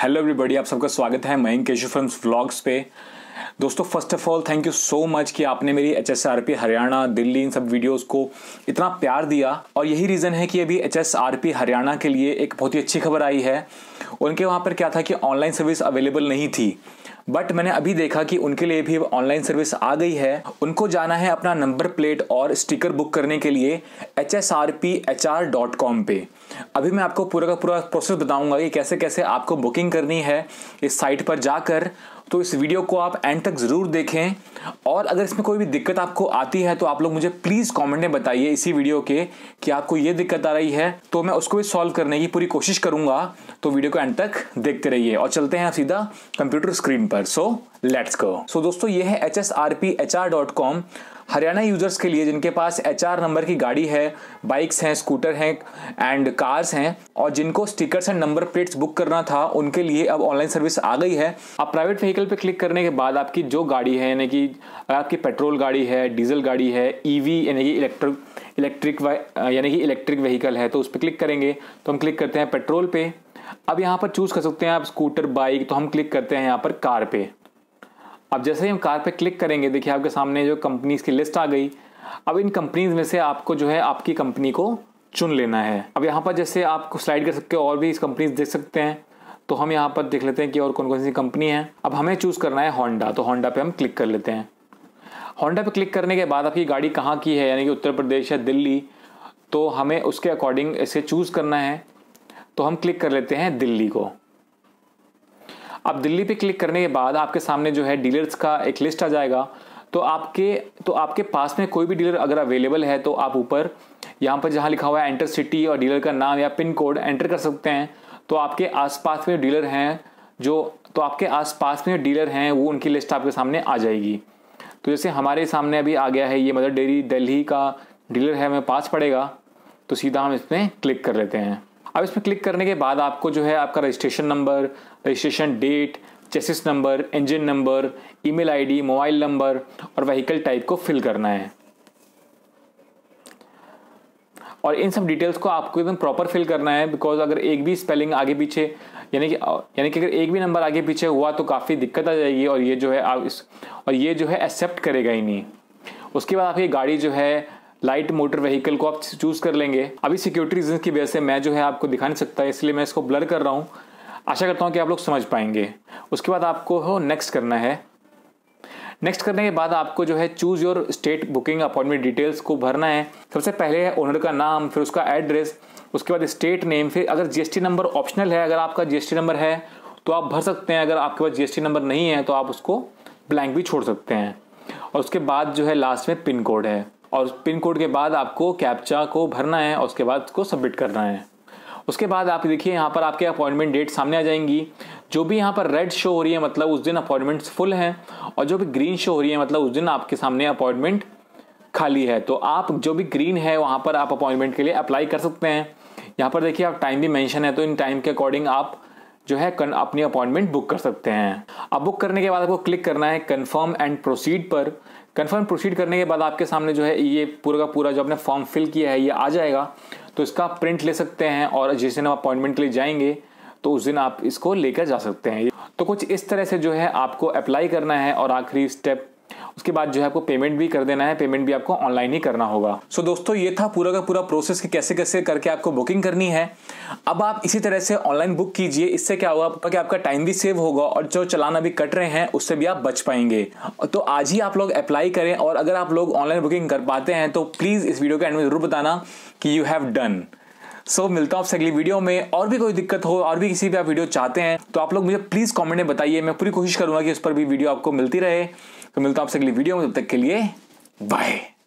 hello everybody आप सबका स्वागत है मयंक केशव फिल्म व्लॉग्स पे दोस्तों first of all thank you so much कि आपने मेरी H S R P Haryana Delhi इन सब वीडियोस को इतना प्यार दिया और यही रीज़न है कि अभी H S R P Haryana के लिए एक बहुत ही अच्छी खबर आई है उनके वहाँ पर क्या था कि ऑनलाइन सर्विस अवेलेबल नहीं थी बट मैंने अभी देखा कि उनके लिए भी ऑनलाइन सर्विस आ गई है उनको जाना है अपना नंबर प्लेट और स्टिकर बुक करने के लिए H S R P H R dot com पे अभी मैं आपको पूरा का पूरा प्रोसेस बताऊंगा कि कैसे कैसे आपको बुकिंग करनी है इस साइट पर जाकर तो इस वीडियो को आप एंड तक ज़रूर देखें और अगर इसमें कोई भी दिक्कत आपको आती है तो आप लोग मुझे प्लीज़ कमेंट में बताइए इसी वीडियो के कि आपको ये दिक्कत आ रही है तो मैं उसको भी सॉल्व करने की पूरी कोशिश करूंगा तो वीडियो को एंड तक देखते रहिए और चलते हैं सीधा कंप्यूटर स्क्रीन पर सो लेट्स गो सो दोस्तों ये है H S R P H R dot com Haryana users के लिए जिनके पास एच नंबर की गाड़ी है बाइक्स हैं स्कूटर हैं एंड कार्स हैं और जिनको stickers and number plates book करना था उनके लिए अब ऑनलाइन सर्विस आ गई है आप प्राइवेट व्हीकल पे क्लिक करने के बाद आपकी जो गाड़ी है यानी कि अगर आपकी पेट्रोल गाड़ी है डीजल गाड़ी है ईवी e यानी कि इलेक्ट्रिक इलेक्ट्रिक यानी कि इलेक्ट्रिक व्हीकल है तो उस पर क्लिक करेंगे तो हम क्लिक करते हैं पेट्रोल पे अब यहाँ पर चूज़ कर सकते हैं आप स्कूटर बाइक तो हम क्लिक करते हैं यहाँ पर कार पे अब जैसे ही हम कार पे क्लिक करेंगे देखिए आपके सामने जो कंपनीज़ की लिस्ट आ गई अब इन कंपनीज में से आपको जो है आपकी कंपनी को चुन लेना है अब यहाँ पर जैसे आप स्लाइड कर सकते हो और भी इस कंपनीज देख सकते हैं तो हम यहाँ पर देख लेते हैं कि और कौन कौन सी कंपनी है अब हमें चूज़ करना है होंडा तो होंडा पे हम क्लिक कर लेते हैं होंडा पे क्लिक करने के बाद आपकी गाड़ी कहाँ की है यानी कि उत्तर प्रदेश या दिल्ली तो हमें उसके अकॉर्डिंग इसे चूज़ करना है तो हम क्लिक कर लेते हैं दिल्ली को अब दिल्ली पे क्लिक करने के बाद आपके सामने जो है डीलर्स का एक लिस्ट आ जाएगा तो आपके तो आपके पास में कोई भी डीलर अगर अवेलेबल है तो आप ऊपर यहाँ पर जहाँ लिखा हुआ है एंटर सिटी और डीलर का नाम या पिन कोड एंटर कर सकते हैं तो आपके आसपास में डीलर हैं जो तो आपके आसपास में डीलर हैं वो उनकी लिस्ट आपके सामने आ जाएगी तो जैसे हमारे सामने अभी आ गया है ये मदर डेयरी दिल्ली का डीलर है हमें पास पड़ेगा तो सीधा हम इसमें क्लिक कर लेते हैं अब इसमें क्लिक करने के बाद आपको जो है आपका registration number registration date chassis number engine number email ID mobile number और व्हीकल टाइप को फिल करना है और इन सब डिटेल्स को आपको एकदम प्रॉपर फिल करना है बिकॉज अगर एक भी स्पेलिंग आगे पीछे यानी कि यानी कि अगर एक भी नंबर आगे पीछे हुआ तो काफ़ी दिक्कत आ जाएगी और ये जो है आप इस और ये जो है एक्सेप्ट करेगा ही नहीं उसके बाद आप ये गाड़ी जो है लाइट मोटर व्हीकल को आप चूज़ कर लेंगे अभी सिक्योरिटी रीजन की वजह से मैं जो है आपको दिखा नहीं सकता इसलिए मैं इसको ब्लर कर रहा हूँ आशा करता हूँ कि आप लोग समझ पाएंगे उसके बाद आपको नेक्स्ट करना है नेक्स्ट करने के बाद आपको जो है choose your state booking appointment details को भरना है सबसे पहले है ओनर का नाम फिर उसका एड्रेस उसके बाद स्टेट नेम फिर अगर जीएसटी नंबर ऑप्शनल है अगर आपका जीएसटी नंबर है तो आप भर सकते हैं अगर आपके पास जीएसटी नंबर नहीं है तो आप उसको ब्लैंक भी छोड़ सकते हैं और उसके बाद जो है लास्ट में पिन कोड है और पिन कोड के बाद आपको कैप्चा को भरना है और उसके बाद उसको सबमिट करना है उसके बाद आप देखिए यहाँ पर आपके अपॉइंटमेंट डेट सामने आ जाएंगी जो भी यहाँ पर रेड शो हो रही है मतलब उस दिन अपॉइंटमेंट्स फुल हैं और जो भी ग्रीन शो हो रही है मतलब उस दिन आपके सामने अपॉइंटमेंट खाली है तो आप जो भी ग्रीन है वहाँ पर आप अपॉइंटमेंट के लिए अप्लाई कर सकते हैं यहाँ पर देखिए आप टाइम भी मैंशन है तो इन टाइम के अकॉर्डिंग आप जो है अपनी अपॉइंटमेंट बुक कर सकते हैं अब बुक करने के बाद आपको क्लिक करना है कन्फर्म एंड प्रोसीड पर कन्फर्म प्रोसीड करने के बाद आपके सामने जो है ये पूरा का पूरा जो आपने फॉर्म फिल किया है ये आ जाएगा तो इसका प्रिंट ले सकते हैं और जिस दिन आप अपॉइंटमेंट के लिए जाएंगे तो उस दिन आप इसको लेकर जा सकते हैं तो कुछ इस तरह से जो है आपको अप्लाई करना है और आखिरी स्टेप उसके बाद जो है आपको पेमेंट भी कर देना है पेमेंट भी आपको ऑनलाइन ही करना होगा सो so दोस्तों ये था पूरा का पूरा प्रोसेस कि कैसे कैसे करके आपको बुकिंग करनी है अब आप इसी तरह से ऑनलाइन बुक कीजिए इससे क्या होगा तो कि आपका टाइम भी सेव होगा और जो चलाना भी कट रहे हैं उससे भी आप बच पाएंगे तो आज ही आप लोग अप्लाई करें और अगर आप लोग ऑनलाइन बुकिंग कर पाते हैं तो प्लीज़ इस वीडियो के एंड में ज़रूर बताना कि you have done so so, मिलता हूँ आपसे अगली वीडियो में और भी कोई दिक्कत हो और भी किसी भी आप वीडियो चाहते हैं तो आप लोग मुझे प्लीज़ कॉमेंट में बताइए मैं पूरी कोशिश करूँगा कि उस पर भी वीडियो आपको मिलती रहे तो मिलता हूँ आपसे अगली वीडियो में तब तक के लिए बाय